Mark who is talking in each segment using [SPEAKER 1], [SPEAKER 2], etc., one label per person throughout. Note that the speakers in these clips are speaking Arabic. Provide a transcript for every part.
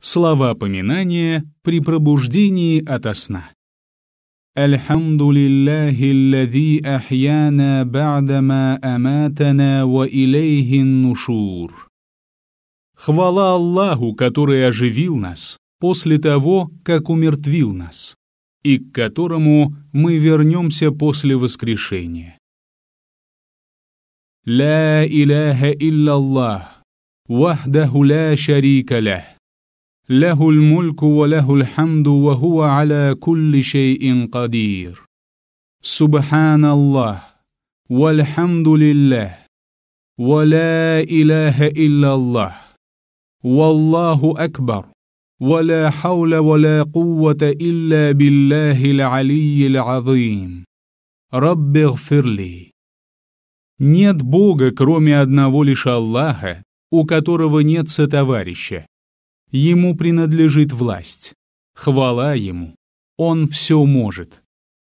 [SPEAKER 1] Слова поминания при пробуждении ото сна. الحمد لله الذي أحيانا بعدما أماتنا وإليه النشور. Хвала Аллаху, который оживил нас после того, как умертвил нас, и к которому мы вернемся после воскрешения. لا إله إلا الله وحده لا شريك له له الملك وله الحمد وهو على كل شيء قدير سبحان الله والحمد لله ولا اله الا الله والله اكبر ولا حول ولا قوه الا بالله العلي العظيم رب اغفر لي Нет Бога, кроме одного лишь Аллаха, у которого нет сотоварища, Ему принадлежит власть. Хвала ему. Он все может.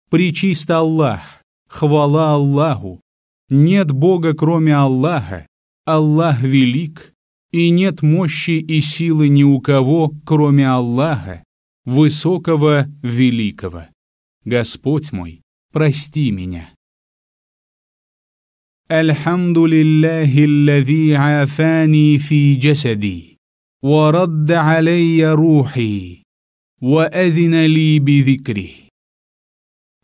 [SPEAKER 1] Причист Аллах. Хвала Аллаху. Нет Бога, кроме Аллаха. Аллах велик. И нет мощи и силы ни у кого, кроме Аллаха, высокого, великого. Господь мой, прости меня. الحمد لله афани фи في ورد علي روحي وأذن لي بذكره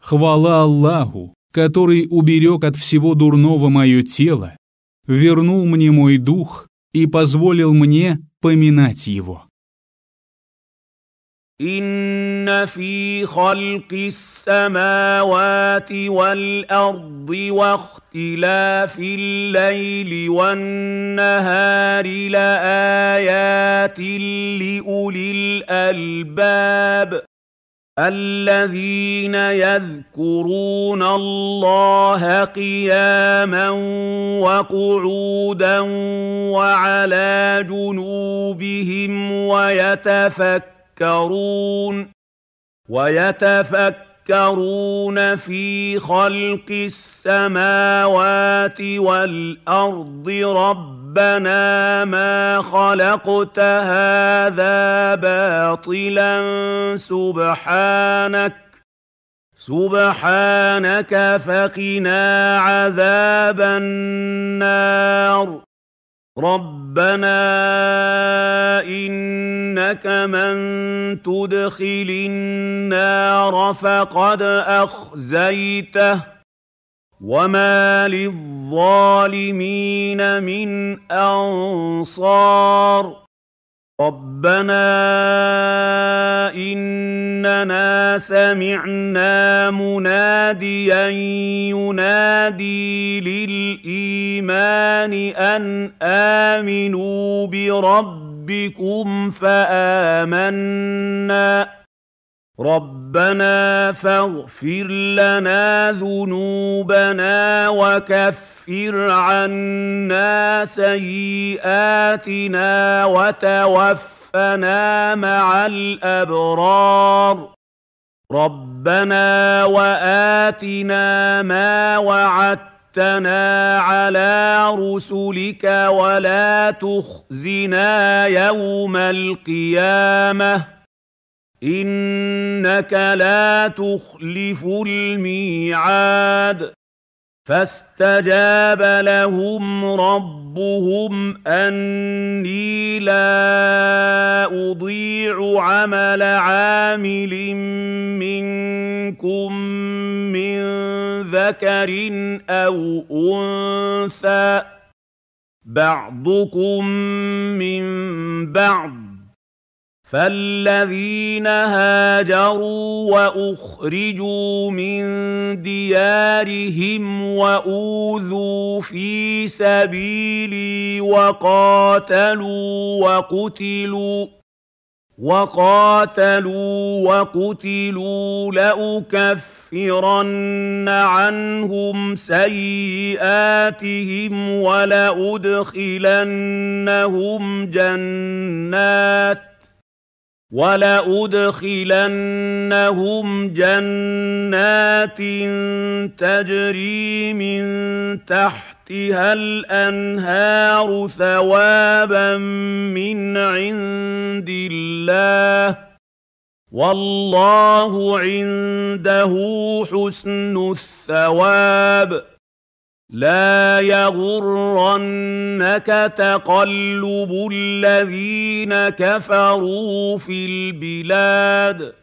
[SPEAKER 1] Хвала Аллаху, который уберег от всего дурного мое тело, вернул мне мой дух и позволил мне поминать его.
[SPEAKER 2] ان في خلق السماوات والارض واختلاف الليل والنهار لايات لاولي الالباب الذين يذكرون الله قياما وقعودا وعلى جنوبهم ويتفكرون يتفكرون ويتفكرون في خلق السماوات والارض ربنا ما خلقت هذا باطلا سبحانك سبحانك فقنا عذاب النار ربنا انك من تدخل النار فقد اخزيته وما للظالمين من انصار ربنا اننا سمعنا مناديا ينادي للايمان ان امنوا بربكم فامنا ربنا فاغفر لنا ذنوبنا وكفر كفر عنا سيئاتنا وتوفنا مع الابرار ربنا واتنا ما وعدتنا على رسلك ولا تخزنا يوم القيامه انك لا تخلف الميعاد فاستجاب لهم ربهم اني لا اضيع عمل عامل منكم من ذكر او انثى بعضكم من بعض فالذين هاجروا واخرجوا من ديارهم واوذوا في سبيلي وقاتلوا وقتلوا وقاتلوا وقتلوا لأكفرن عنهم سيئاتهم ولأدخلنهم جنات ولادخلنهم جنات تجري من تحتها الانهار ثوابا من عند الله والله عنده حسن الثواب لا يغرنك تقلب الذين كفروا في البلاد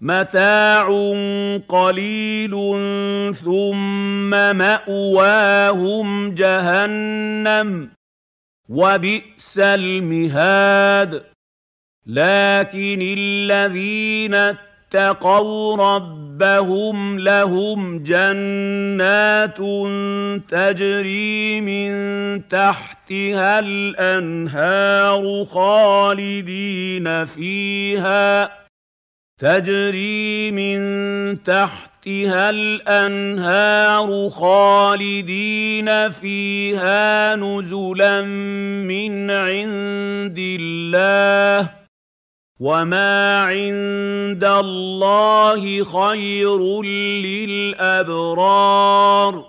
[SPEAKER 2] متاع قليل ثم ماواهم جهنم وبئس المهاد لكن الذين اتقوا ربهم ربهم لهم جنات تجري من تحتها الانهار خالدين فيها تجري من تحتها الانهار خالدين فيها نزلا من عند الله وما عند الله خير للابرار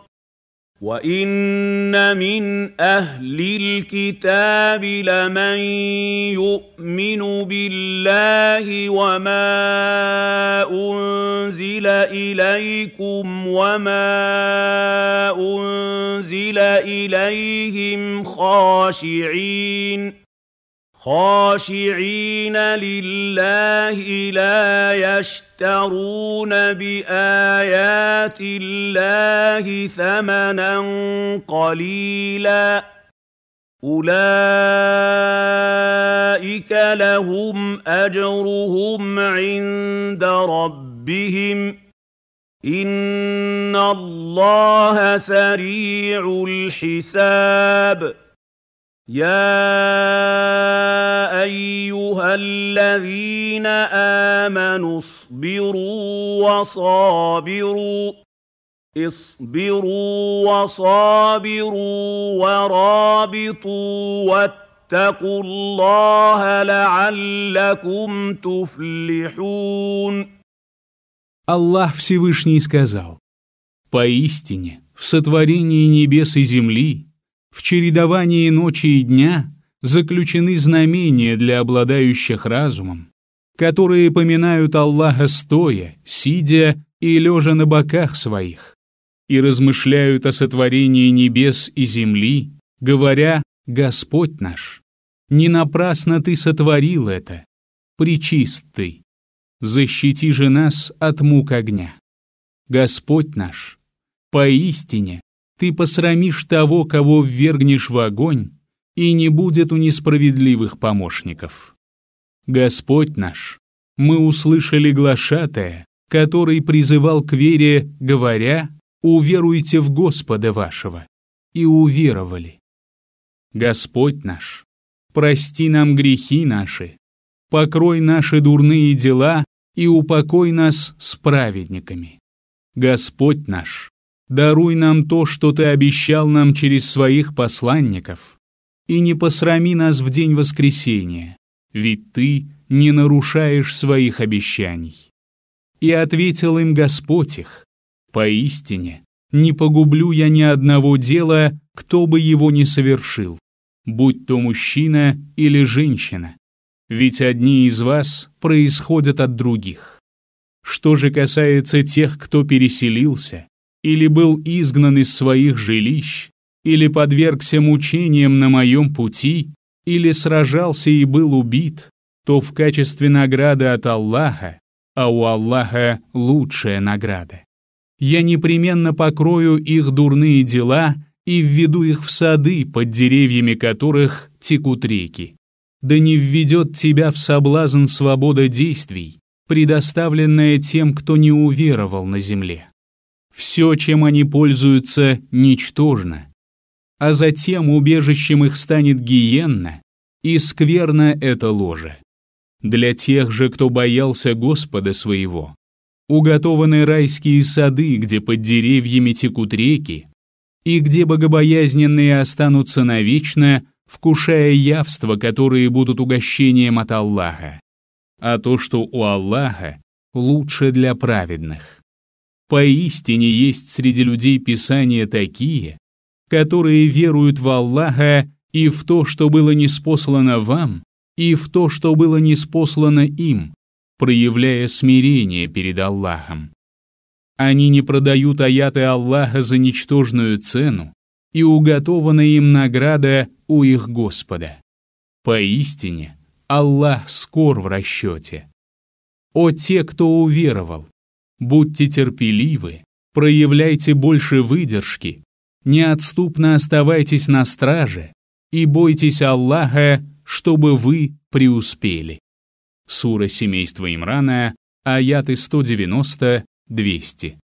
[SPEAKER 2] وان من اهل الكتاب لمن يؤمن بالله وما انزل اليكم وما انزل اليهم خاشعين خاشعين لله لا يشترون بايات الله ثمنا قليلا اولئك لهم اجرهم عند ربهم ان الله سريع الحساب يا الذين امنوا اصبروا وصابروا اصبروا وصابروا ورابطوا واتقوا الله لعلكم تفلحون
[SPEAKER 1] الله Всевышний сказал Поистине в сотворении небес и земли в чередовании ночи и дня заключены знамения для обладающих разумом, которые поминают Аллаха стоя, сидя и лежа на боках своих, и размышляют о сотворении небес и земли, говоря «Господь наш, не напрасно Ты сотворил это, причист Ты, защити же нас от мук огня. Господь наш, поистине Ты посрамишь того, кого ввергнешь в огонь, и не будет у несправедливых помощников. Господь наш, мы услышали глашатая, который призывал к вере, говоря, «Уверуйте в Господа вашего», и уверовали. Господь наш, прости нам грехи наши, покрой наши дурные дела и упокой нас с праведниками. Господь наш, даруй нам то, что Ты обещал нам через своих посланников, и не посрами нас в день воскресения, ведь Ты не нарушаешь своих обещаний». И ответил им Господь их, «Поистине, не погублю я ни одного дела, кто бы его ни совершил, будь то мужчина или женщина, ведь одни из вас происходят от других. Что же касается тех, кто переселился или был изгнан из своих жилищ, или подвергся мучениям на моем пути, или сражался и был убит, то в качестве награды от Аллаха, а у Аллаха лучшая награда. Я непременно покрою их дурные дела и введу их в сады, под деревьями которых текут реки. Да не введет тебя в соблазн свобода действий, предоставленная тем, кто не уверовал на земле. Все, чем они пользуются, ничтожно, а затем убежищем их станет гиенна, и скверно это ложе. Для тех же, кто боялся Господа своего, уготованы райские сады, где под деревьями текут реки, и где богобоязненные останутся навечно, вкушая явства, которые будут угощением от Аллаха. А то, что у Аллаха, лучше для праведных. Поистине есть среди людей писания такие, которые веруют в Аллаха и в то, что было неспослано вам, и в то, что было неспослано им, проявляя смирение перед Аллахом. Они не продают аяты Аллаха за ничтожную цену, и уготована им награда у их Господа. Поистине, Аллах скор в расчете. О те, кто уверовал! Будьте терпеливы, проявляйте больше выдержки, неотступно оставайтесь на страже и бойтесь Аллаха, чтобы вы преуспели. Сура семейства Имрана, аяты 190-200.